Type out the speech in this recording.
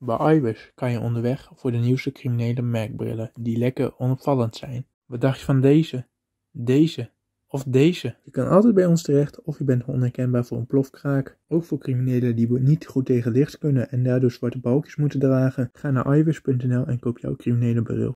Bij Iwis kan je onderweg voor de nieuwste criminele merkbrillen die lekker onopvallend zijn. Wat dacht je van deze? Deze? Of deze? Je kan altijd bij ons terecht of je bent onherkenbaar voor een plofkraak. Ook voor criminelen die niet goed tegen licht kunnen en daardoor zwarte balkjes moeten dragen. Ga naar iwis.nl en koop jouw criminele bril.